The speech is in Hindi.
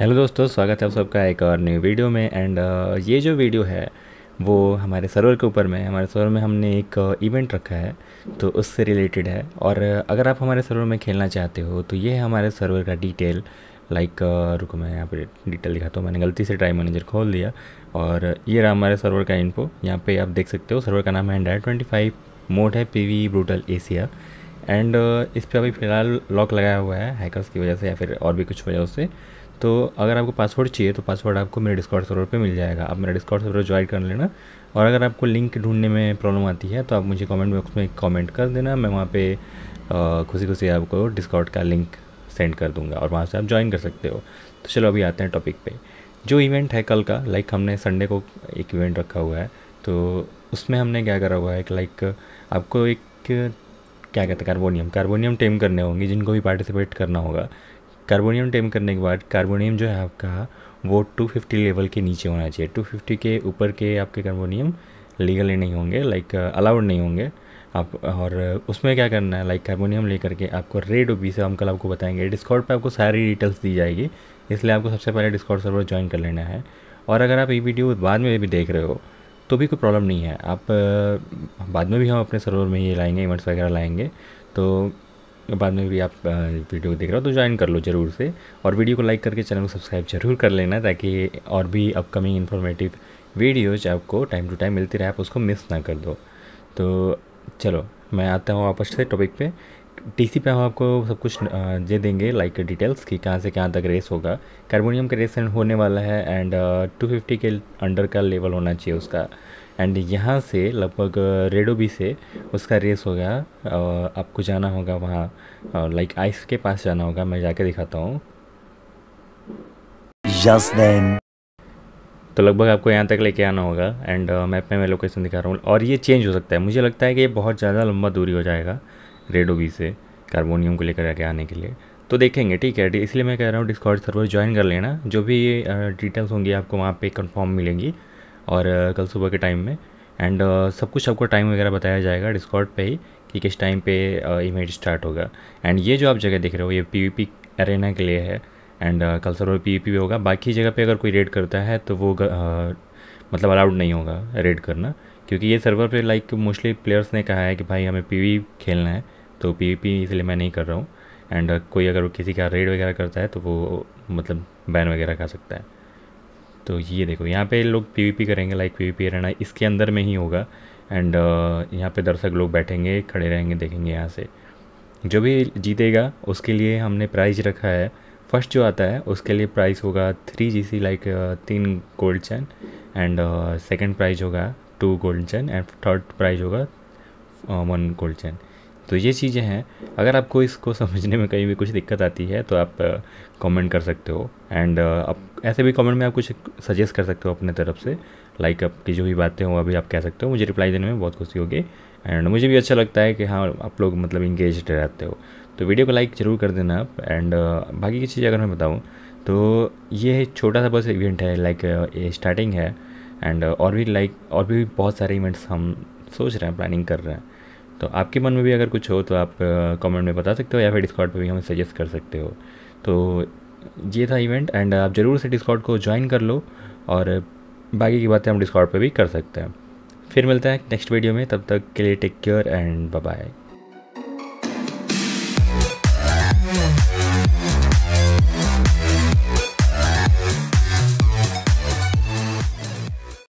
हेलो दोस्तों स्वागत है आप सबका एक और न्यू वीडियो में एंड uh, ये जो वीडियो है वो हमारे सर्वर के ऊपर में हमारे सर्वर में हमने एक इवेंट uh, रखा है तो उससे रिलेटेड है और uh, अगर आप हमारे सर्वर में खेलना चाहते हो तो ये है हमारे सर्वर का डिटेल लाइक रुको मैं यहाँ पे डिटेल दिखाता हूँ मैंने गलती से ट्राई मैनेजर खोल दिया और ये रहा हमारे सर्वर का इनपो यहाँ पे आप देख सकते हो सर्वर का नाम है एंड्राइड ट्वेंटी फाइव मोड है P V brutal Asia and इस पर अभी फ़िलहाल लॉक लगाया हुआ है हैकर्स की वजह से या फिर और भी कुछ वजह से तो अगर आपको पासवर्ड चाहिए तो पासवर्ड आपको मेरे डिस्काउंट सर्वर पे मिल जाएगा आप मेरा डिस्काउंट सर्वर ज्वाइन कर लेना और अगर आपको लिंक ढूंढने में प्रॉब्लम आती है तो आप मुझे कमेंट बॉक्स में कमेंट कर देना मैं वहाँ पे खुशी खुशी आपको डिस्काउंट का लिंक सेंड कर दूँगा और वहाँ से आप ज्वाइन कर सकते हो तो चलो अभी आते हैं टॉपिक पर जो इवेंट है कल का लाइक हमने संडे को एक इवेंट रखा हुआ है तो उसमें हमने क्या करा हुआ है कि लाइक आपको एक क्या कहते हैं कार्बोनियम कार्बोनियम टेम करने होंगे जिनको भी पार्टिसिपेट करना होगा कार्बोनियम टेम करने के बाद कार्बोनियम जो है आपका वो 250 लेवल के नीचे होना चाहिए 250 के ऊपर के आपके कार्बोनियम लीगली नहीं होंगे लाइक अलाउड नहीं होंगे आप और उसमें क्या करना है लाइक कार्बोनियम लेकर के आपको रेड ओ से हम कल आपको बताएंगे डिस्कॉर्ड पे आपको सारी डिटेल्स दी जाएगी इसलिए आपको सबसे पहले डिस्कॉर्ड सर्वर ज्वाइन कर लेना है और अगर आप ये वीडियो बाद में भी देख रहे हो तो भी कोई प्रॉब्लम नहीं है आप बाद में भी हम अपने सर्वर में ये लाएंगे इवेंट्स वगैरह लाएंगे तो बाद में भी आप वीडियो देख रहे हो तो ज्वाइन कर लो ज़रूर से और वीडियो को लाइक करके चैनल को सब्सक्राइब जरूर कर लेना ताकि और भी अपकमिंग इन्फॉर्मेटिव वीडियोज आपको टाइम टू टाइम मिलती रहे आप उसको मिस ना कर दो तो चलो मैं आता हूँ वापस से टॉपिक पे टीसी पे हम आपको सब कुछ दे देंगे लाइक डिटेल्स कि कहाँ से कहाँ तक रेस होगा कार्बोनियम का रेस होने वाला है एंड टू फिफ्टी के अंडर का लेवल होना चाहिए उसका एंड यहाँ से लगभग uh, रेडोबी से उसका रेस हो गया uh, आपको जाना होगा वहाँ लाइक uh, आइस के पास जाना होगा मैं जाके दिखाता हूँ तो लगभग आपको यहाँ तक लेके आना होगा एंड मैप में मैं लोकेशन दिखा रहा हूँ और ये चेंज हो सकता है मुझे लगता है कि ये बहुत ज़्यादा लंबा दूरी हो जाएगा रेडोबी से कार्बोनियम को लेकर आगे आने के लिए तो देखेंगे ठीक है इसलिए मैं कह रहा हूँ डिस्कॉर्ड सर्वर ज्वाइन कर लेना जो भी डिटेल्स होंगी आपको वहाँ पे कंफर्म मिलेंगी और कल सुबह के टाइम में एंड सब कुछ आपको टाइम वगैरह बताया जाएगा डिस्कॉर्ड पे ही कि किस टाइम पे इमेज स्टार्ट होगा एंड ये जो आप जगह देख रहे हो ये पी अरेना के लिए है एंड कल सर्वर पी भी होगा बाकी जगह पे अगर कोई रेड करता है तो वो मतलब अलाउड नहीं होगा रेड करना क्योंकि ये सर्वर पे लाइक मोस्टली प्लेयर्स ने कहा है कि भाई हमें पी खेलना है तो पी इसलिए मैं नहीं कर रहा हूँ एंड कोई अगर किसी का रेड वगैरह करता है तो वो मतलब बैन वगैरह खा सकता है तो ये देखो यहाँ पे लोग पीवीपी करेंगे लाइक पीवीपी रहना इसके अंदर में ही होगा एंड uh, यहाँ पे दर्शक लोग बैठेंगे खड़े रहेंगे देखेंगे यहाँ से जो भी जीतेगा उसके लिए हमने प्राइज रखा है फर्स्ट जो आता है उसके लिए प्राइस होगा थ्री जी सी लाइक तीन gold chain and second prize होगा two gold chain and third prize होगा वन गोल्ड चैन तो ये चीज़ें हैं अगर आपको इसको समझने में कहीं भी कुछ दिक्कत आती है तो आप कमेंट कर सकते हो एंड आप ऐसे भी कमेंट में आप कुछ सजेस्ट कर सकते हो अपने तरफ से लाइक आपकी जो भी बातें हो अभी आप कह सकते हो मुझे रिप्लाई देने में बहुत खुशी होगी एंड मुझे भी अच्छा लगता है कि हाँ आप लोग मतलब इंगेज रहते हो तो वीडियो को लाइक ज़रूर कर देना आप एंड बाकी की चीज़ अगर मैं बताऊँ तो ये छोटा सा बस इवेंट है लाइक ये स्टार्टिंग है एंड और भी लाइक और भी बहुत सारे इवेंट्स हम सोच रहे हैं प्लानिंग कर रहे हैं तो आपके मन में भी अगर कुछ हो तो आप कमेंट में बता सकते हो या फिर डिस्कॉर्ड पर भी हमें सजेस्ट कर सकते हो तो ये था इवेंट एंड आप ज़रूर से डिस्कॉर्ड को ज्वाइन कर लो और बाकी की बातें हम डिस्कॉर्ड पर भी कर सकते हैं फिर मिलते हैं नेक्स्ट वीडियो में तब तक के लिए टेक केयर एंड बाय